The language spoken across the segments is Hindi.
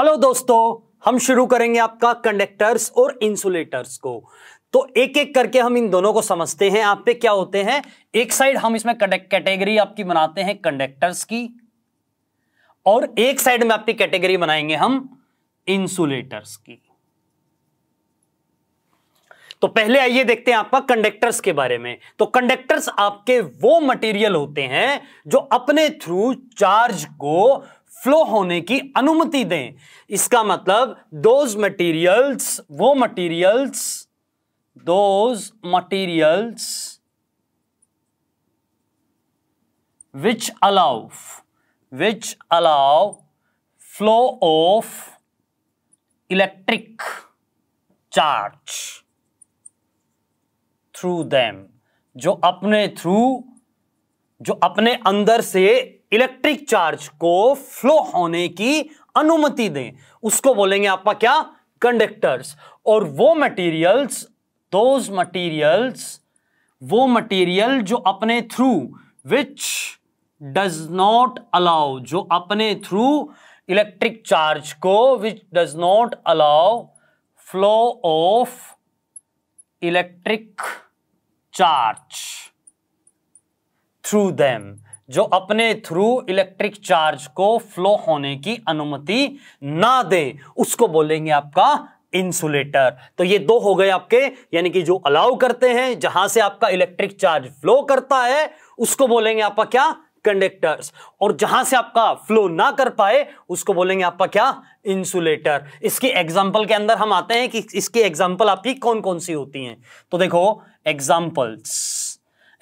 हेलो दोस्तों हम शुरू करेंगे आपका कंडक्टर्स और इंसुलेटर्स को तो एक एक करके हम इन दोनों को समझते हैं आप पे क्या होते हैं एक साइड हम इसमें कैटेगरी आपकी बनाते हैं कंडक्टर्स की और एक साइड में आपकी कैटेगरी बनाएंगे हम इंसुलेटर्स की तो पहले आइए देखते हैं आपका कंडक्टर्स के बारे में तो कंडक्टर्स आपके वो मटेरियल होते हैं जो अपने थ्रू चार्ज को फ्लो होने की अनुमति दें इसका मतलब दोज मटेरियल्स वो materials those materials which allow which allow flow of electric charge through them जो अपने थ्रू जो अपने अंदर से इलेक्ट्रिक चार्ज को फ्लो होने की अनुमति दें उसको बोलेंगे आपका क्या कंडक्टर्स और वो मटेरियल्स दोज मटेरियल्स वो मटेरियल जो अपने through which does not allow जो अपने थ्रू इलेक्ट्रिक चार्ज को which does not allow flow of electric charge through them जो अपने थ्रू इलेक्ट्रिक चार्ज को फ्लो होने की अनुमति ना दे उसको बोलेंगे आपका इंसुलेटर तो ये दो हो गए आपके यानी कि जो अलाउ करते हैं जहां से आपका इलेक्ट्रिक चार्ज फ्लो करता है उसको बोलेंगे आपका क्या कंडक्टर्स और जहां से आपका फ्लो ना कर पाए उसको बोलेंगे आपका क्या इंसुलेटर इसकी एग्जाम्पल के अंदर हम आते हैं कि इसकी एग्जाम्पल आपकी कौन कौन सी होती हैं तो देखो एग्जाम्पल्स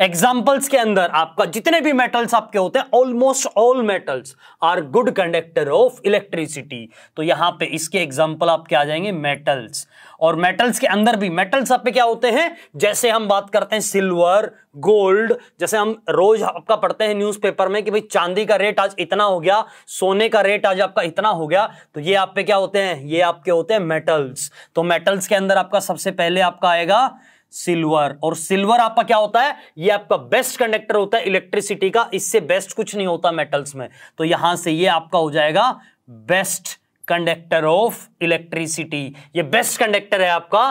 एग्जाम्पल्स के अंदर आपका जितने भी मेटल्स आपके होते हैं almost all metals are good conductor of electricity तो यहां पे इसके एग्जाम्पल आपके आ जाएंगे मेटल्स और मेटल्स के अंदर भी मेटल्स आपके क्या होते हैं जैसे हम बात करते हैं सिल्वर गोल्ड जैसे हम रोज आपका पढ़ते हैं न्यूज़पेपर में कि भाई चांदी का रेट आज इतना हो गया सोने का रेट आज आपका इतना हो गया तो ये आप पे क्या होते हैं ये आपके होते हैं मेटल्स तो मेटल्स के अंदर आपका सबसे पहले आपका आएगा सिल्वर और सिल्वर आपका क्या होता है ये आपका बेस्ट कंडक्टर होता है इलेक्ट्रिसिटी का इससे बेस्ट कुछ नहीं होता मेटल्स में तो यहां से ये आपका हो जाएगा बेस्ट कंडक्टर ऑफ इलेक्ट्रिसिटी ये बेस्ट कंडक्टर है आपका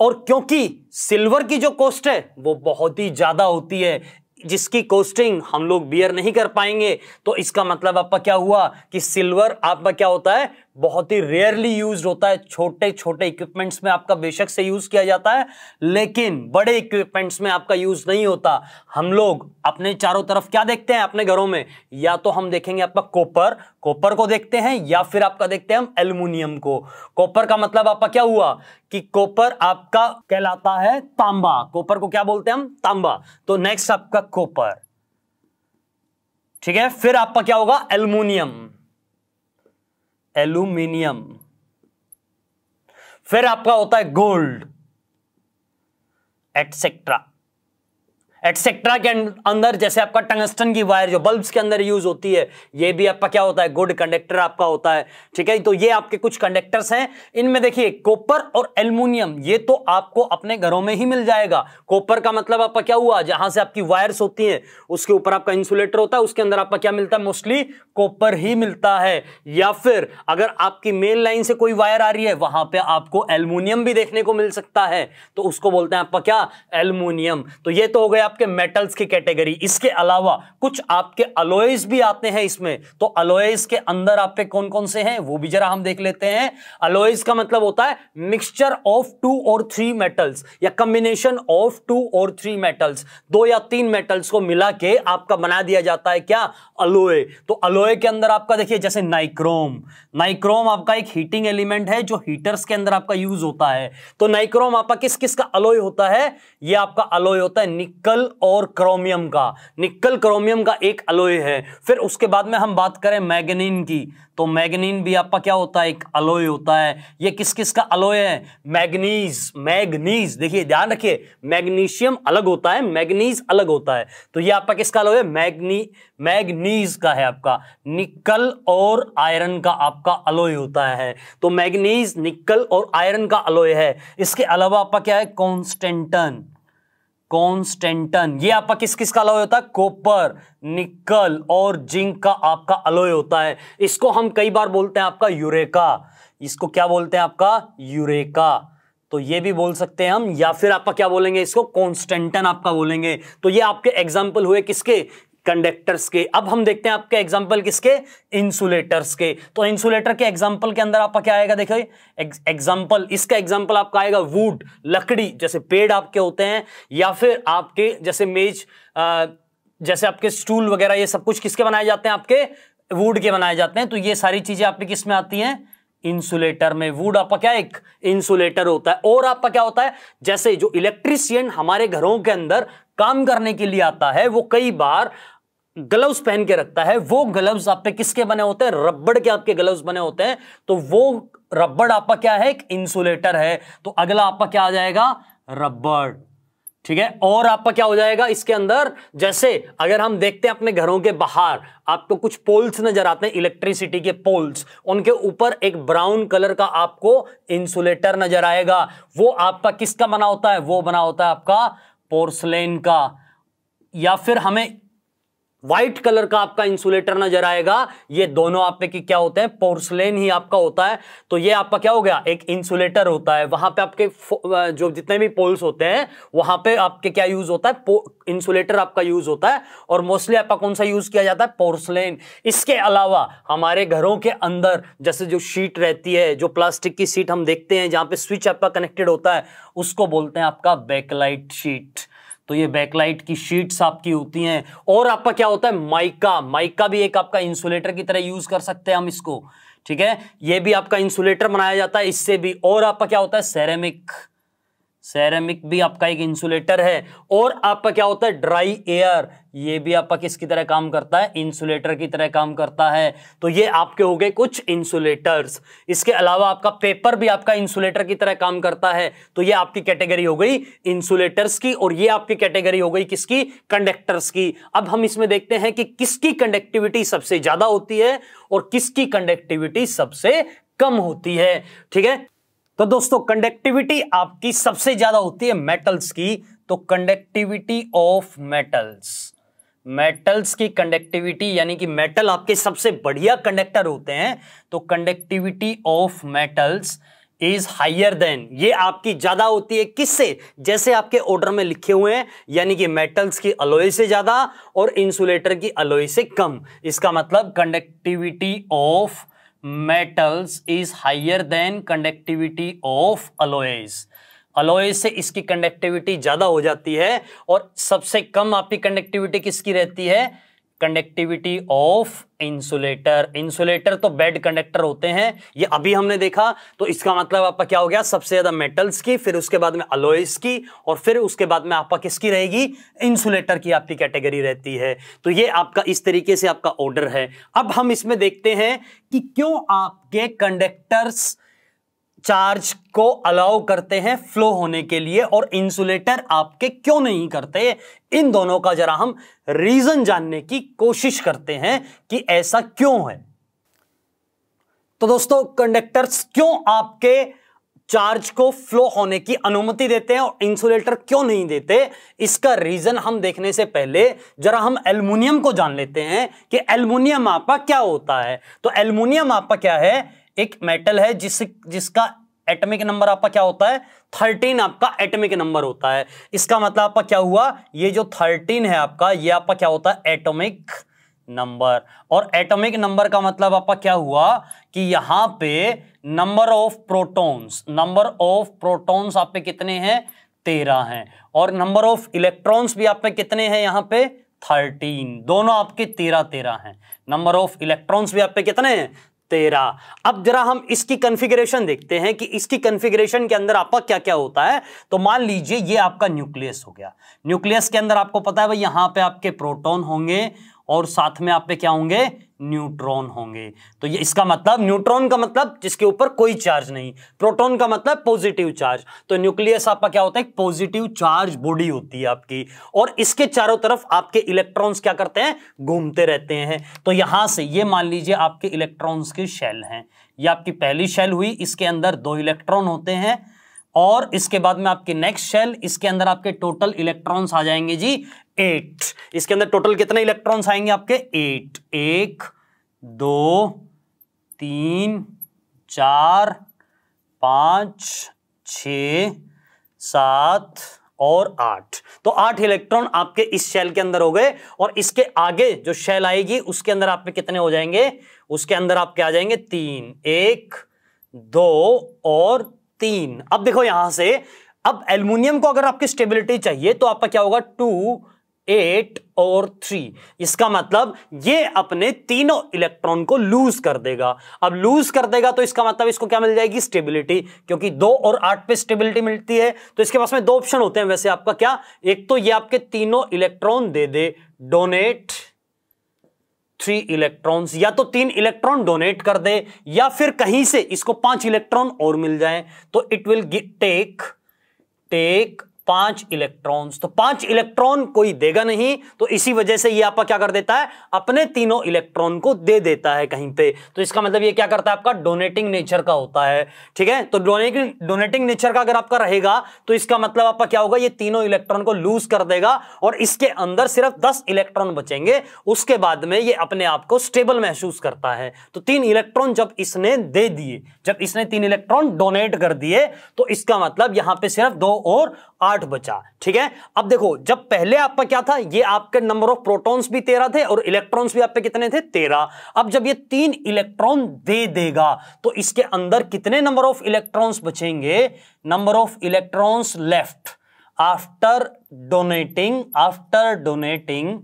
और क्योंकि सिल्वर की जो कॉस्ट है वो बहुत ही ज्यादा होती है जिसकी कोस्टिंग हम लोग बियर नहीं कर पाएंगे तो इसका मतलब आपका क्या हुआ कि सिल्वर आपका क्या होता है बहुत ही रेयरली यूज होता है छोटे छोटे इक्विपमेंट्स में आपका बेशक से यूज किया जाता है लेकिन बड़े इक्विपमेंट्स में आपका यूज नहीं होता हम लोग अपने चारों तरफ क्या देखते हैं अपने घरों में या तो हम देखेंगे आपका कॉपर कॉपर को देखते हैं या फिर आपका देखते हैं हम एल्यूमिनियम को कॉपर का मतलब आपका क्या हुआ कि कॉपर आपका कहलाता है तांबा कॉपर को क्या बोलते हैं हम तांबा तो नेक्स्ट आपका कॉपर ठीक है फिर आपका क्या होगा एल्यूमिनियम एल्यूमिनियम फिर आपका होता है गोल्ड एटसेट्रा एटसेट्रा के अं-, अंदर जैसे आपका टंगस्टन की वायर जो बल्ब्स के अंदर यूज होती है ये भी आपका क्या होता है गुड कंडक्टर आपका होता है ठीक है तो ये आपके कुछ कंडक्टर्स हैं इनमें देखिए कॉपर और एल्यूमिनियम ये तो आपको अपने घरों में ही मिल जाएगा कॉपर का मतलब आपका क्या हुआ जहां से आपकी वायर्स होती हैं उसके ऊपर आपका इंसुलेटर होता है उसके अंदर आपका क्या मिलता है मोस्टली कॉपर ही मिलता है या फिर अगर आपकी मेन लाइन से कोई वायर आ रही है वहां पर आपको एल्यूमिनियम भी देखने को मिल सकता है तो उसको बोलते हैं आपका क्या एल्यूमिनियम तो ये तो हो गया आपके मेटल्स की कैटेगरी इसके अलावा कुछ आपके अलोयस भी आते हैं इसमें तो अलोयस के अंदर आपके कौन कौन से हैं वो भी जरा हम देख लेते हैं अलोयस का मतलब होता है मिक्सचर ऑफ टू और थ्री मेटल्स या कंबिनेशन ऑफ टू और थ्री मेटल्स दो या तीन मेटल्स को मिला के आपका बना दिया जाता है क्या अलोए तो अलोए के अंदर आपका देखिए जैसे नाइक्रोम नाइक्रोम आपका एक हीटिंग एलिमेंट है जो हीटर्स के अंदर आपका यूज होता है तो नाइक्रोम आपका किस किस का अलोय होता है ये आपका अलोय होता है निकल निकल और क्रोमियम का निकल क्रोमियम का एक अलोय है फिर उसके बाद में हम बात करें मैगनीन की तो मैगनीन भी आपका क्या होता है एक अलोय होता है ये किस किस का अलोय है मैग्नीज मैग्नीज देखिए ध्यान रखिए मैग्नीशियम अलग होता है मैग्नीज अलग होता है तो ये आपका किसका अलोय है मैग्नी मैग्नीज का है आपका निकल और आयरन का आपका अलोय होता है तो मैग्नीज निकल और आयरन का अलोय है इसके अलावा आपका क्या है कॉन्स्टेंटन कॉन्स्टेंटन ये आपका किस किस का अलॉय होता है कोपर निकल और जिंक का आपका अलॉय होता है इसको हम कई बार बोलते हैं आपका यूरेका इसको क्या बोलते हैं आपका यूरेका तो ये भी बोल सकते हैं हम या फिर आपका क्या बोलेंगे इसको कॉन्स्टेंटन आपका बोलेंगे तो ये आपके एग्जाम्पल हुए किसके कंडक्टर्स के अब हम देखते हैं आपके एग्जांपल किसके इंसुलेटर्स के तो इंसुलेटर के एग्जांपल के अंदर आपका क्या आएगा देखिए एग्जाम्पल इसका एग्जांपल आपका आएगा वुड लकड़ी जैसे पेड़ आपके होते हैं या फिर आपके जैसे मेज आ, जैसे आपके स्टूल वगैरह ये सब कुछ किसके बनाए जाते हैं आपके वुड के बनाए जाते हैं तो ये सारी चीजें आपकी किस में आती हैं इंसुलेटर में वुड आपका क्या एक इंसुलेटर होता है और आपका क्या होता है जैसे जो इलेक्ट्रिशियन हमारे घरों के अंदर काम करने के लिए आता है वो कई बार ग्लव्स पहन के रखता है वो ग्लव्स आप पे किसके बने होते हैं रबड़ के आपके ग्लव्स बने होते हैं तो वो रबड़ आपका क्या है एक इंसुलेटर है तो अगला आपका क्या आ जाएगा रबड़ ठीक है और आपका क्या हो जाएगा इसके अंदर जैसे अगर हम देखते हैं अपने घरों के बाहर आपको कुछ पोल्स नजर आते हैं इलेक्ट्रिसिटी के पोल्स उनके ऊपर एक ब्राउन कलर का आपको इंसुलेटर नजर आएगा वो आपका किसका बना होता है वो बना होता है आपका पोर्सलेन का या फिर हमें व्हाइट कलर का आपका इंसुलेटर नजर आएगा ये दोनों आप की क्या होते हैं पोर्सलेन ही आपका होता है तो ये आपका क्या हो गया एक इंसुलेटर होता है वहां पे आपके जो जितने भी पोल्स होते हैं वहां पे आपके क्या यूज होता है इंसुलेटर आपका यूज होता है और मोस्टली आपका कौन सा यूज किया जाता है पोर्सलेन इसके अलावा हमारे घरों के अंदर जैसे जो शीट रहती है जो प्लास्टिक की सीट हम देखते हैं जहां पर स्विच आपका कनेक्टेड होता है उसको बोलते हैं आपका बैकलाइट शीट तो ये बैकलाइट की शीट्स आपकी होती हैं और आपका क्या होता है माइका माइका भी एक आपका इंसुलेटर की तरह यूज कर सकते हैं हम इसको ठीक है ये भी आपका इंसुलेटर बनाया जाता है इससे भी और आपका क्या होता है सेरेमिक सेरेमिक भी आपका एक इंसुलेटर है और आपका क्या होता है ड्राई एयर ये भी आपका किसकी तरह काम करता है इंसुलेटर की तरह काम करता है तो ये आपके हो गए कुछ इंसुलेटर्स इसके अलावा आपका पेपर भी आपका इंसुलेटर की तरह काम करता है तो ये आपकी कैटेगरी हो गई इंसुलेटर्स की और ये आपकी कैटेगरी हो गई किसकी कंडक्टर्स की अब हम इसमें देखते हैं कि किसकी कंडक्टिविटी सबसे ज्यादा होती है और किसकी कंडक्टिविटी सबसे कम होती है ठीक है तो दोस्तों कंडक्टिविटी आपकी सबसे ज्यादा होती है मेटल्स की तो कंडक्टिविटी ऑफ मेटल्स मेटल्स की कंडक्टिविटी यानी कि मेटल आपके सबसे बढ़िया कंडक्टर होते हैं तो conductivity of metals is higher than ये आपकी ज्यादा होती है किससे जैसे आपके ऑर्डर में लिखे हुए हैं यानी कि मेटल्स की अलोय से ज्यादा और इंसुलेटर की अलोय से कम इसका मतलब conductivity of metals is higher than conductivity of alloys alloy से इसकी कंडक्टिविटी ज़्यादा हो जाती है और सबसे कम आपकी कंडक्टिविटी किसकी रहती है कंडक्टिविटी ऑफ इंसुलेटर इंसुलेटर तो बेड कंडक्टर होते हैं ये अभी हमने देखा तो इसका मतलब आपका क्या हो गया सबसे ज्यादा मेटल्स की फिर उसके बाद में अलोइस की और फिर उसके बाद में आपका किसकी रहेगी इंसुलेटर की आपकी कैटेगरी रहती है तो ये आपका इस तरीके से आपका ऑर्डर है अब हम इसमें देखते हैं कि क्यों आपके कंडक्टर्स चार्ज को अलाउ करते हैं फ्लो होने के लिए और इंसुलेटर आपके क्यों नहीं करते इन दोनों का जरा हम रीजन जानने की कोशिश करते हैं कि ऐसा क्यों है तो दोस्तों कंडक्टर्स क्यों आपके चार्ज को फ्लो होने की अनुमति देते हैं और इंसुलेटर क्यों नहीं देते इसका रीजन हम देखने से पहले जरा हम एल्युमिनियम को जान लेते हैं कि एल्युमिनियम आपका क्या होता है तो एल्युमिनियम आपका क्या है एक मेटल है जिस जिसका एटमिक नंबर आपका क्या होता है थर्टीन आपका एटमिक नंबर होता है इसका मतलब आपका क्या हुआ ये जो थर्टीन है आपका ये आपका क्या होता है एटॉमिक नंबर और एटॉमिक नंबर का मतलब आपका क्या हुआ कि यहां पे number of protons number of protons आप पे कितने हैं तेरह हैं और नंबर ऑफ इलेक्ट्रॉन्स भी आप पे कितने हैं यहां पे थर्टीन दोनों आपके तेरह तेरह हैं नंबर ऑफ इलेक्ट्रॉन्स भी आप पे कितने हैं तेरह अब जरा हम इसकी कंफिगरेशन देखते हैं कि इसकी कंफिगरेशन के अंदर आपका क्या क्या होता है तो मान लीजिए ये आपका न्यूक्लियस हो गया न्यूक्लियस के अंदर आपको पता है भाई यहां पे आपके प्रोटॉन होंगे और साथ में आप पे क्या होंगे न्यूट्रॉन होंगे तो ये इसका मतलब न्यूट्रॉन का मतलब जिसके ऊपर कोई चार्ज नहीं प्रोटॉन का मतलब पॉजिटिव चार्ज तो न्यूक्लियस आपका क्या होता है पॉजिटिव चार्ज बॉडी होती है आपकी और इसके चारों तरफ आपके इलेक्ट्रॉन्स क्या करते हैं घूमते रहते हैं तो यहां से ये मान लीजिए आपके इलेक्ट्रॉन्स की शेल हैं ये आपकी पहली शेल हुई इसके अंदर दो इलेक्ट्रॉन होते हैं और इसके बाद में आपके नेक्स्ट शेल इसके अंदर आपके टोटल इलेक्ट्रॉन्स आ जाएंगे जी एट इसके अंदर टोटल कितने इलेक्ट्रॉन्स आएंगे आपके एट एक दो तीन चार पांच छ सात और आठ तो आठ इलेक्ट्रॉन आपके इस शेल के अंदर हो गए और इसके आगे जो शेल आएगी उसके अंदर आपके कितने हो जाएंगे उसके अंदर आपके आ जाएंगे तीन एक दो और तीन अब देखो यहां से अब एल्यूमिनियम को अगर आपकी स्टेबिलिटी चाहिए तो आपका क्या होगा टू एट और थ्री इसका मतलब ये अपने तीनों इलेक्ट्रॉन को लूज कर देगा अब लूज कर देगा तो इसका मतलब इसको क्या मिल जाएगी स्टेबिलिटी क्योंकि दो और आठ पे स्टेबिलिटी मिलती है तो इसके पास में दो ऑप्शन होते हैं वैसे आपका क्या एक तो ये आपके तीनों इलेक्ट्रॉन दे दे डोनेट थ्री इलेक्ट्रॉन्स या तो तीन इलेक्ट्रॉन डोनेट कर दे या फिर कहीं से इसको पांच इलेक्ट्रॉन और मिल जाए तो इट विल टेक टेक पांच इलेक्ट्रॉन्स तो पांच इलेक्ट्रॉन कोई देगा नहीं तो इसी वजह से ये आपका क्या कर देता है अपने तीनों इलेक्ट्रॉन को दे देता है कहीं पे तो इसका मतलब ये क्या करता है आपका डोनेटिंग नेचर का होता है ठीक है तो डोनेटिंग डोनेटिंग नेचर का अगर आपका रहेगा तो इसका मतलब आपका क्या होगा ये तीनों इलेक्ट्रॉन को लूज कर देगा और इसके अंदर सिर्फ दस इलेक्ट्रॉन बचेंगे उसके बाद में ये अपने आप को स्टेबल महसूस करता है तो तीन इलेक्ट्रॉन जब इसने दे दिए जब इसने तीन इलेक्ट्रॉन डोनेट कर दिए तो इसका मतलब यहां पर सिर्फ दो और आठ बचा ठीक है अब देखो जब पहले आपका क्या था ये आपके नंबर ऑफ प्रोटॉन्स भी तेरह थे और इलेक्ट्रॉन्स भी आपके कितने थे तेरह अब जब ये तीन इलेक्ट्रॉन दे देगा तो इसके अंदर कितने नंबर ऑफ इलेक्ट्रॉन्स बचेंगे number of electrons left after donating after donating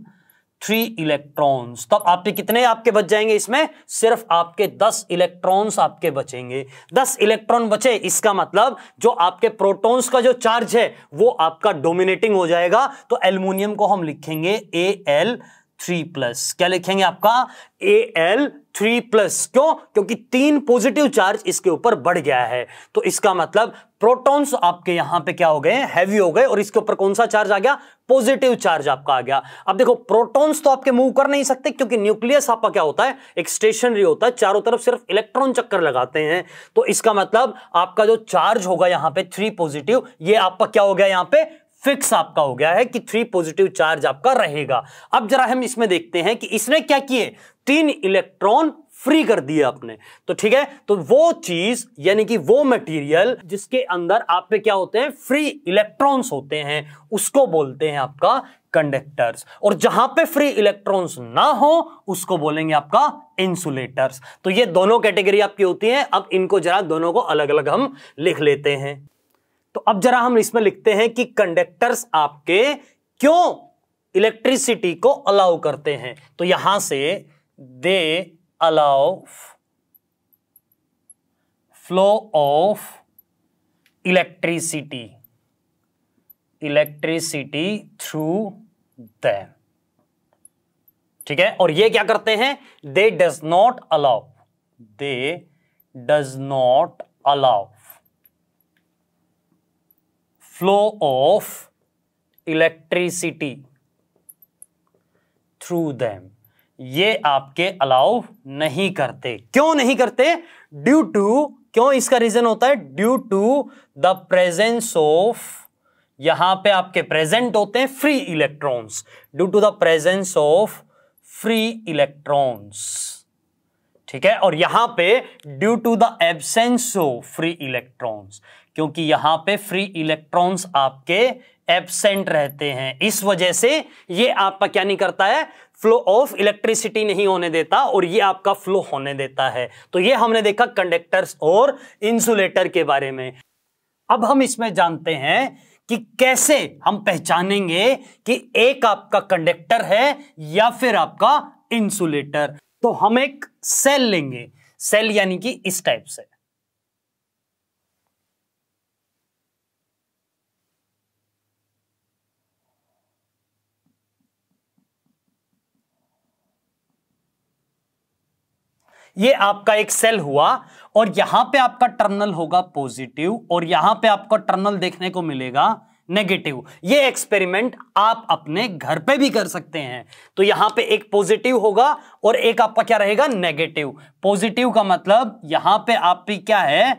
three electrons तब आपके कितने आपके बच जाएंगे इसमें सिर्फ आपके दस इलेक्ट्रॉन्स आपके बचेंगे दस इलेक्ट्रॉन बचे इसका मतलब जो आपके प्रोटॉन्स का जो चार्ज है वो आपका डोमिनेटिंग हो जाएगा तो एल्यूमिनियम को हम लिखेंगे ए एल थ्री प्लस क्या लिखेंगे आपका ए एल थ्री प्लस क्यों क्योंकि तीन पॉजिटिव चार्ज इसके ऊपर बढ़ गया है तो इसका मतलब प्रोटॉन्स आपके यहां पे क्या हो गए हैवी हो गए और इसके ऊपर कौन सा चार्ज आ गया पॉजिटिव चार्ज आपका आ गया अब देखो प्रोटॉन्स तो आपके मूव कर नहीं सकते क्योंकि न्यूक्लियस आपका क्या होता है एक स्टेशनरी होता है चारों तरफ सिर्फ इलेक्ट्रॉन चक्कर लगाते हैं तो इसका मतलब आपका जो चार्ज होगा यहां पे थ्री पॉजिटिव ये आपका क्या हो गया यहां पे फिक्स आपका हो गया है कि थ्री पॉजिटिव चार्ज आपका रहेगा अब जरा हम इसमें देखते हैं कि इसने क्या किए तीन इलेक्ट्रॉन फ्री कर दिए आपने तो ठीक है तो वो चीज यानी कि वो मटेरियल जिसके अंदर आप पे क्या होते हैं फ्री इलेक्ट्रॉन्स होते हैं उसको बोलते हैं आपका कंडक्टर्स और जहां पे फ्री इलेक्ट्रॉन्स ना हो उसको बोलेंगे आपका इंसुलेटर्स तो ये दोनों कैटेगरी आपकी होती है अब इनको जरा दोनों को अलग अलग हम लिख लेते हैं तो अब जरा हम इसमें लिखते हैं कि कंडक्टर्स आपके क्यों इलेक्ट्रिसिटी को अलाउ करते हैं तो यहां से they allow flow of electricity electricity through the ठीक है और ये क्या करते हैं they does not allow they does not allow flow of electricity through them ये आपके अलाउ नहीं करते क्यों नहीं करते ड्यू टू क्यों इसका रीजन होता है due to the presence of यहां पे आपके प्रेजेंट होते हैं free electrons due to the presence of free electrons ठीक है और यहां पे due to the absence of free electrons क्योंकि यहां पे फ्री इलेक्ट्रॉन्स आपके एबसेंट रहते हैं इस वजह से ये आपका क्या नहीं करता है फ्लो ऑफ इलेक्ट्रिसिटी नहीं होने देता और ये आपका फ्लो होने देता है तो ये हमने देखा कंडक्टर्स और इंसुलेटर के बारे में अब हम इसमें जानते हैं कि कैसे हम पहचानेंगे कि एक आपका कंडक्टर है या फिर आपका इंसुलेटर तो हम एक सेल लेंगे सेल यानी कि इस टाइप से ये आपका एक सेल हुआ और यहां पे आपका टर्नल होगा पॉजिटिव और यहां पे आपको टर्नल देखने को मिलेगा नेगेटिव ये एक्सपेरिमेंट आप अपने घर पे भी कर सकते हैं तो यहां पे एक पॉजिटिव होगा और एक आपका क्या रहेगा नेगेटिव पॉजिटिव का मतलब यहां पे आप क्या है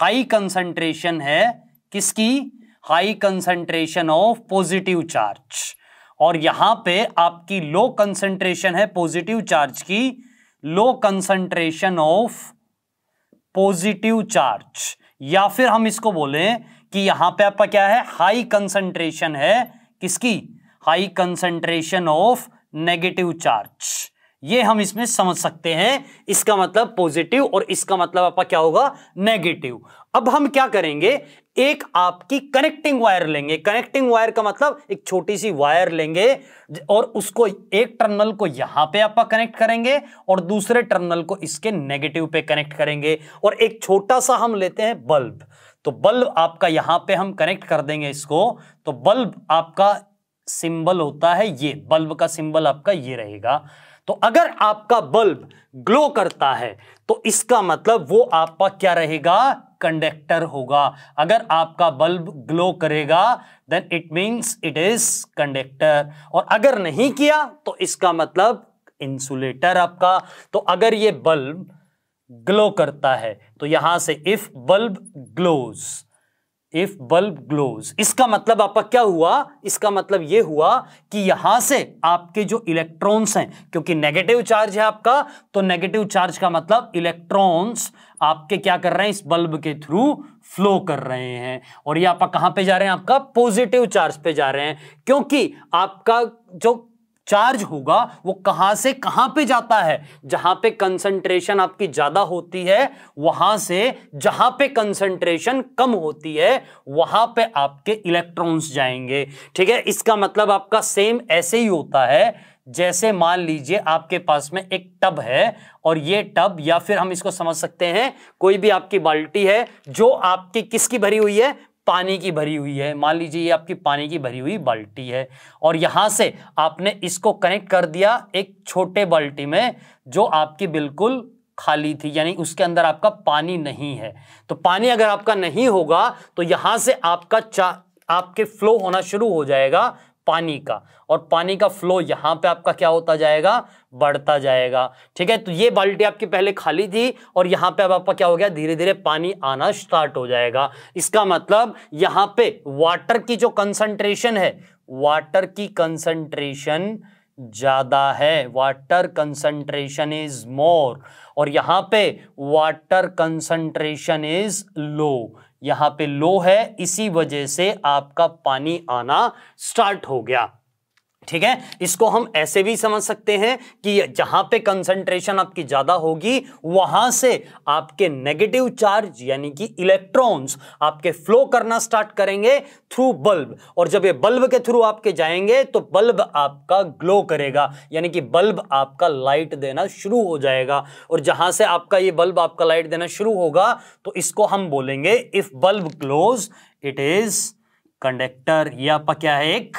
हाई कंसंट्रेशन है किसकी high concentration of positive charge और यहां पे आपकी लो कंसंट्रेशन है पॉजिटिव चार्ज की low concentration of positive charge या फिर हम इसको बोले कि यहां पे आपका क्या है हाई कंसंट्रेशन है किसकी high concentration of negative charge ये हम इसमें समझ सकते हैं इसका मतलब पॉजिटिव और इसका मतलब आपका क्या होगा नेगेटिव अब हम क्या करेंगे एक आपकी कनेक्टिंग वायर लेंगे कनेक्टिंग वायर का मतलब एक छोटी सी वायर लेंगे और उसको एक टर्मिनल को यहां पे आप कनेक्ट करेंगे और दूसरे टर्मिनल को इसके नेगेटिव पे कनेक्ट करेंगे और एक छोटा सा हम लेते हैं बल्ब तो बल्ब आपका यहां पे हम कनेक्ट कर देंगे इसको तो बल्ब आपका सिंबल होता है ये बल्ब का सिंबल आपका ये रहेगा तो अगर आपका बल्ब ग्लो करता है तो इसका मतलब वो आपका क्या रहेगा कंडक्टर होगा अगर आपका बल्ब ग्लो करेगा then it means it is conductor और अगर नहीं किया तो इसका मतलब इंसुलेटर आपका तो अगर ये बल्ब ग्लो करता है तो यहां से if bulb glows if bulb glows इसका मतलब आपका क्या हुआ इसका मतलब यह हुआ कि यहां से आपके जो इलेक्ट्रॉन्स हैं क्योंकि नेगेटिव चार्ज है आपका तो नेगेटिव चार्ज का मतलब इलेक्ट्रॉन्स आपके क्या कर रहे हैं इस बल्ब के थ्रू फ्लो कर रहे हैं और ये आपका कहां पे जा रहे हैं आपका पॉजिटिव चार्ज पे जा रहे हैं क्योंकि आपका जो चार्ज होगा वो कहां से कहां पे जाता है जहां पे कंसंट्रेशन आपकी ज्यादा होती है वहां से जहां पे कंसंट्रेशन कम होती है वहां पे आपके इलेक्ट्रॉन्स जाएंगे ठीक है इसका मतलब आपका सेम ऐसे ही होता है जैसे मान लीजिए आपके पास में एक टब है और ये टब या फिर हम इसको समझ सकते हैं कोई भी आपकी बाल्टी है जो आपकी किसकी भरी हुई है पानी की भरी हुई है मान लीजिए ये आपकी पानी की भरी हुई बाल्टी है और यहाँ से आपने इसको कनेक्ट कर दिया एक छोटे बाल्टी में जो आपकी बिल्कुल खाली थी यानी उसके अंदर आपका पानी नहीं है तो पानी अगर आपका नहीं होगा तो यहाँ से आपका चा आपके फ्लो होना शुरू हो जाएगा पानी का और पानी का फ्लो यहां पे आपका क्या होता जाएगा बढ़ता जाएगा ठीक है तो ये बाल्टी आपकी पहले खाली थी और यहां पे अब आपका क्या हो गया धीरे धीरे पानी आना स्टार्ट हो जाएगा इसका मतलब यहां पे वाटर की जो कंसंट्रेशन है वाटर की कंसंट्रेशन ज़्यादा है वाटर कंसंट्रेशन इज मोर और यहां पे वाटर कंसंट्रेशन इज लो यहां पे लो है इसी वजह से आपका पानी आना स्टार्ट हो गया ठीक है इसको हम ऐसे भी समझ सकते हैं कि जहां पे कंसंट्रेशन आपकी ज्यादा होगी वहां से आपके नेगेटिव चार्ज यानी कि इलेक्ट्रॉन्स आपके फ्लो करना स्टार्ट करेंगे थ्रू बल्ब और जब ये बल्ब के थ्रू आपके जाएंगे तो बल्ब आपका ग्लो करेगा यानी कि बल्ब आपका लाइट देना शुरू हो जाएगा और जहां से आपका ये बल्ब आपका लाइट देना शुरू होगा तो इसको हम बोलेंगे if bulb glows it is conductor या आपका क्या है एक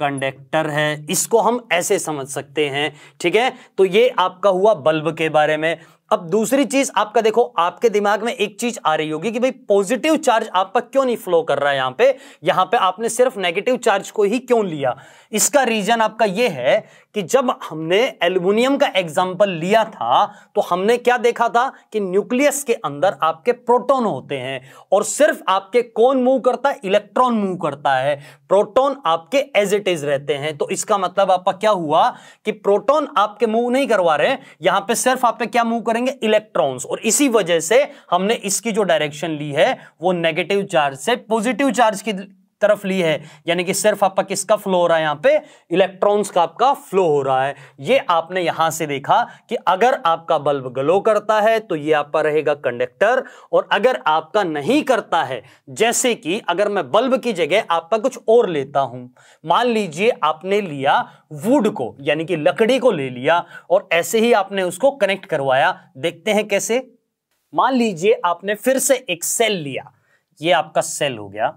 कंडक्टर है इसको हम ऐसे समझ सकते हैं ठीक है तो ये आपका हुआ बल्ब के बारे में अब दूसरी चीज आपका देखो आपके दिमाग में एक चीज आ रही होगी कि भाई पॉजिटिव चार्ज आपका क्यों नहीं फ्लो कर रहा है यहां पे यहां पे आपने सिर्फ नेगेटिव चार्ज को ही क्यों लिया इसका रीजन आपका ये है कि जब हमने एल्यूमिनियम का एग्जाम्पल लिया था तो हमने क्या देखा था कि न्यूक्लियस के अंदर आपके प्रोटॉन होते हैं और सिर्फ आपके कौन मूव करता है इलेक्ट्रॉन मूव करता है प्रोटॉन आपके एज इट इज रहते हैं तो इसका मतलब आपका क्या हुआ कि प्रोटॉन आपके मूव नहीं करवा रहे यहां पे सिर्फ आप पे क्या मूव करेंगे इलेक्ट्रॉन्स और इसी वजह से हमने इसकी जो डायरेक्शन ली है वो नेगेटिव चार्ज से पॉजिटिव चार्ज की तरफ ली है यानी कि सिर्फ आपका किसका फ्लो हो रहा है यहां पे इलेक्ट्रॉन्स का आपका फ्लो हो रहा है ये आपने यहां से देखा कि अगर आपका बल्ब ग्लो करता है तो ये आपका रहेगा कंडक्टर और अगर आपका नहीं करता है जैसे कि अगर मैं बल्ब की जगह आपका कुछ और लेता हूं मान लीजिए आपने लिया वुड को यानी कि लकड़ी को ले लिया और ऐसे ही आपने उसको कनेक्ट करवाया देखते हैं कैसे मान लीजिए आपने फिर से एक सेल लिया ये आपका सेल हो गया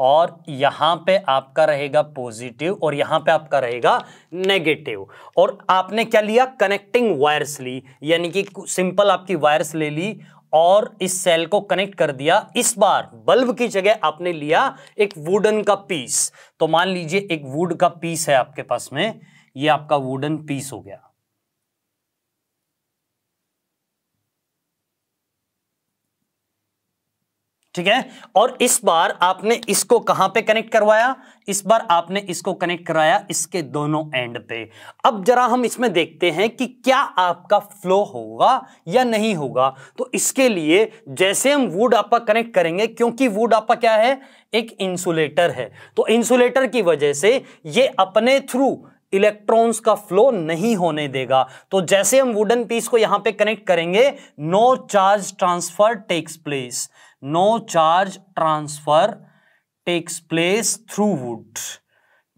और यहाँ पे आपका रहेगा पॉजिटिव और यहाँ पे आपका रहेगा नेगेटिव और आपने क्या लिया कनेक्टिंग वायर्स ली यानी कि सिंपल आपकी वायर्स ले ली और इस सेल को कनेक्ट कर दिया इस बार बल्ब की जगह आपने लिया एक वुडन का पीस तो मान लीजिए एक वुड का पीस है आपके पास में ये आपका वुडन पीस हो गया ठीक है और इस बार आपने इसको कहां पे कनेक्ट करवाया इस बार आपने इसको कनेक्ट कराया इसके दोनों एंड पे अब जरा हम इसमें देखते हैं कि क्या आपका फ्लो होगा या नहीं होगा तो इसके लिए जैसे हम वुड आपा कनेक्ट करेंगे क्योंकि वुड आपा क्या है एक इंसुलेटर है तो इंसुलेटर की वजह से ये अपने थ्रू इलेक्ट्रॉन्स का फ्लो नहीं होने देगा तो जैसे हम वुडन पीस को यहां पे कनेक्ट करेंगे no charge transfer takes place no charge transfer takes place through wood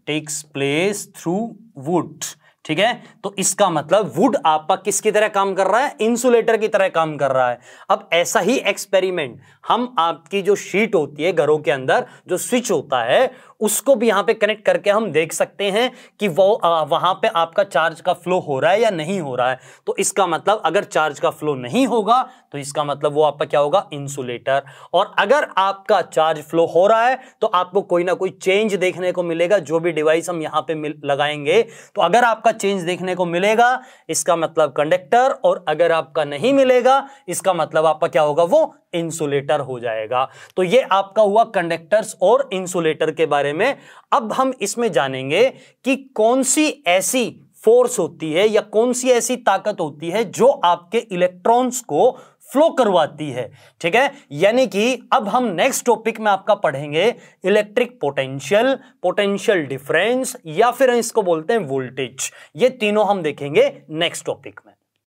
takes place through wood ठीक है तो इसका मतलब वुड आपका किसकी तरह काम कर रहा है इंसुलेटर की तरह काम कर रहा है अब ऐसा ही एक्सपेरिमेंट हम आपकी जो शीट होती है घरों के अंदर जो स्विच होता है उसको भी यहाँ पे कनेक्ट करके हम देख सकते हैं कि वो आ, वहां पे आपका चार्ज का फ्लो हो रहा है या नहीं हो रहा है तो इसका मतलब अगर चार्ज का फ्लो नहीं होगा तो इसका मतलब वो आपका क्या होगा इंसुलेटर और अगर आपका चार्ज फ्लो हो रहा है तो आपको कोई ना कोई चेंज देखने को मिलेगा जो भी डिवाइस हम यहाँ पर लगाएंगे तो अगर आपका चेंज देखने को मिलेगा इसका मतलब कंडक्टर और अगर आपका नहीं मिलेगा इसका मतलब आपका क्या होगा वो इंसुलेटर हो जाएगा तो ये आपका हुआ कंडक्टर्स और इंसुलेटर के बारे में अब हम इसमें जानेंगे कि कौन सी ऐसी फोर्स होती है या कौन सी ऐसी ताकत होती है जो आपके इलेक्ट्रॉन्स को फ्लो करवाती है ठीक है यानी कि अब हम नेक्स्ट टॉपिक में आपका पढ़ेंगे इलेक्ट्रिक पोटेंशियल पोटेंशियल डिफरेंस या फिर इसको बोलते हैं वोल्टेज ये तीनों हम देखेंगे नेक्स्ट टॉपिक में